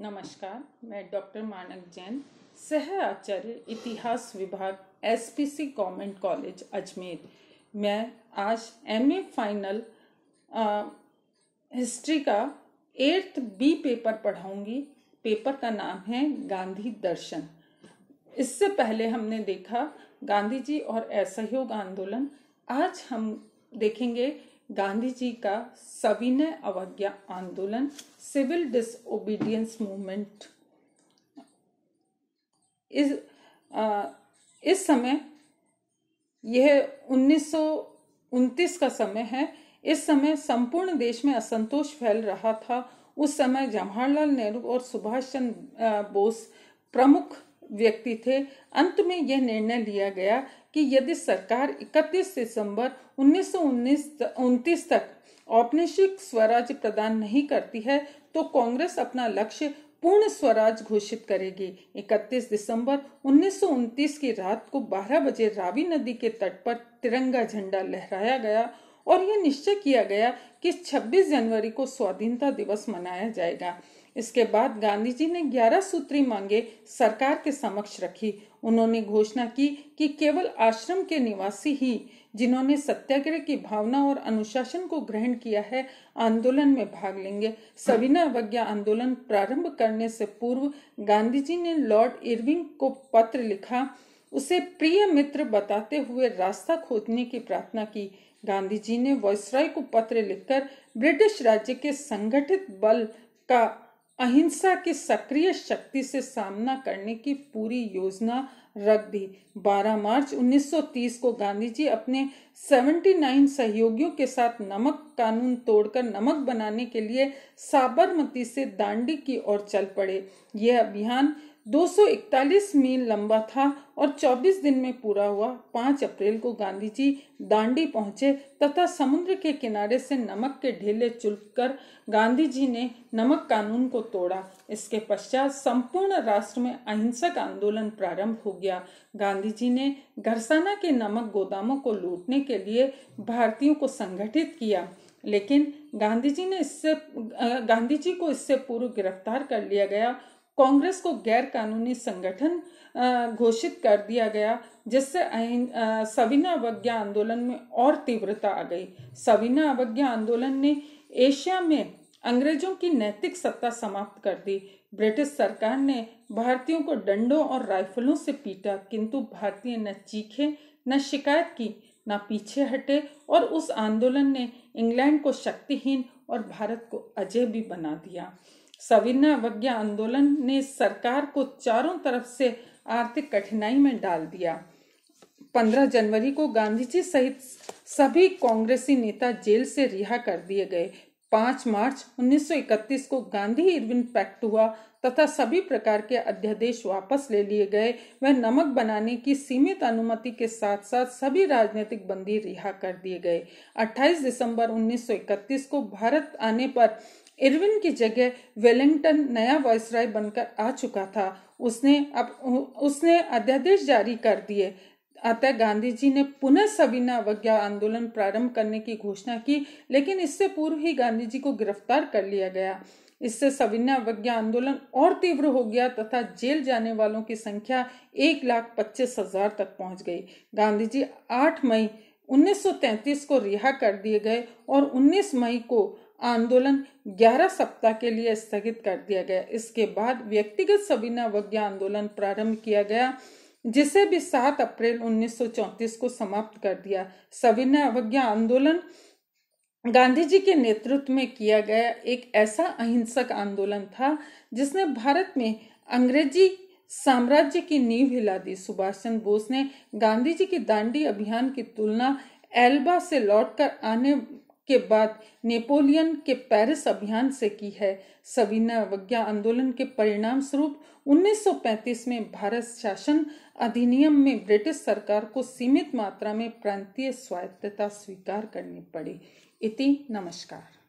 नमस्कार मैं डॉक्टर मानक जैन सह आचार्य इतिहास विभाग एसपीसी गवर्नमेंट कॉलेज अजमेर मैं आज एमए फाइनल आ, हिस्ट्री का एट्थ बी पेपर पढ़ाऊंगी पेपर का नाम है गांधी दर्शन इससे पहले हमने देखा गांधी जी और असहयोग आंदोलन आज हम देखेंगे गांधी जी का सविनय अवज्ञा आंदोलन सिविल डिसोबीडियंस मूवमेंट इस आ, इस समय यह उन्नीस का समय है इस समय संपूर्ण देश में असंतोष फैल रहा था उस समय जवाहरलाल नेहरू और सुभाष चंद्र बोस प्रमुख व्यक्ति थे अंत में यह निर्णय लिया गया कि यदि सरकार 31 दिसंबर उन्नीस सौ तक औपनिवेशिक स्वराज प्रदान नहीं करती है तो कांग्रेस अपना लक्ष्य पूर्ण स्वराज घोषित करेगी 31 दिसंबर उन्नीस की रात को 12 बजे रावी नदी के तट पर तिरंगा झंडा लहराया गया और यह निश्चय किया गया कि 26 जनवरी को स्वाधीनता दिवस मनाया जाएगा इसके बाद गांधी जी ने 11 सूत्री मांगे सरकार के समक्ष रखी उन्होंने घोषणा की कि केवल आश्रम के निवासी ही जिन्होंने सत्याग्रह की भावना और अनुशासन को ग्रहण किया है आंदोलन में भाग लेंगे सविनय अवज्ञा आंदोलन प्रारंभ करने से पूर्व गांधी जी ने लॉर्ड इरविंग को पत्र लिखा उसे प्रिय मित्र बताते हुए रास्ता खोजने की प्रार्थना की गांधी जी ने वॉयसराय को पत्र लिखकर ब्रिटिश राज्य के संगठित बल का अहिंसा के सक्रिय शक्ति से सामना करने की पूरी योजना रख दी 12 मार्च 1930 को गांधी जी अपने 79 सहयोगियों के साथ नमक कानून तोड़कर नमक बनाने के लिए साबरमती से दांडी की ओर चल पड़े यह अभियान 241 मील लंबा था और 24 दिन में पूरा हुआ 5 अप्रैल को गांधी जी दांडी पहुंचे तथा समुद्र के किनारे से नमक के ढेले कर गांधी जी ने नमक कानून को तोड़ा इसके पश्चात संपूर्ण राष्ट्र में अहिंसक आंदोलन प्रारंभ हो गया गांधी जी ने घरसाना के नमक गोदामों को लूटने के लिए भारतीयों को संगठित किया लेकिन गांधी जी ने इससे गांधी जी को इससे पूर्व गिरफ्तार कर लिया गया कांग्रेस को गैर कानूनी संगठन घोषित कर दिया गया जिससे सविना अवज्ञा आंदोलन में और तीव्रता आ गई सविना अवज्ञा आंदोलन ने एशिया में अंग्रेजों की नैतिक सत्ता समाप्त कर दी ब्रिटिश सरकार ने भारतीयों को डंडों और राइफलों से पीटा किंतु भारतीय न चीखे न शिकायत की न पीछे हटे और उस आंदोलन ने इंग्लैंड को शक्तिहीन और भारत को अजय भी बना दिया सविनय अवज्ञा आंदोलन ने सरकार को चारों तरफ से आर्थिक कठिनाई में डाल दिया 15 जनवरी को गांधी जी सहित सभी कांग्रेसी नेता जेल से रिहा कर दिए गए 5 मार्च 1931 को गांधी इरविन पैक्ट हुआ तथा सभी प्रकार के अध्यादेश वापस ले लिए गए वह नमक बनाने की सीमित अनुमति के साथ साथ सभी राजनीतिक बंदी रिहा कर दिए गए 28 दिसंबर 1931 को भारत आने पर इरविन की जगह वेलिंगटन नया वायसराय बनकर आ चुका था उसने अब उसने अध्यादेश जारी कर दिए अतः गांधी जी ने पुनः सविना अवज्ञा आंदोलन प्रारंभ करने की घोषणा की लेकिन इससे पूर्व ही गांधी जी को गिरफ्तार कर लिया गया इससे सविनय अवज्ञा आंदोलन और तीव्र हो गया तथा जेल जाने वालों की संख्या एक लाख पच्चीस हजार तक पहुंच गई गांधी जी आठ मई 1933 को रिहा कर दिए गए और 19 मई को आंदोलन 11 सप्ताह के लिए स्थगित कर दिया गया इसके बाद व्यक्तिगत सविना अवज्ञा आंदोलन प्रारंभ किया गया जिसे भी 7 अप्रैल 1934 को समाप्त कर दिया सविनय अवज्ञा आंदोलन गांधी जी के नेतृत्व में किया गया एक ऐसा अहिंसक आंदोलन था जिसने भारत में अंग्रेजी साम्राज्य की नींव हिला दी सुभाष चंद्र बोस ने गांधी जी की दांडी अभियान की तुलना एल्बा से लौटकर आने के बाद नेपोलियन के पेरिस अभियान से की है सविनय अवज्ञा आंदोलन के परिणाम स्वरूप 1935 में भारत शासन अधिनियम में ब्रिटिश सरकार को सीमित मात्रा में प्रांतीय स्वायत्तता स्वीकार करनी पड़ी इति नमस्कार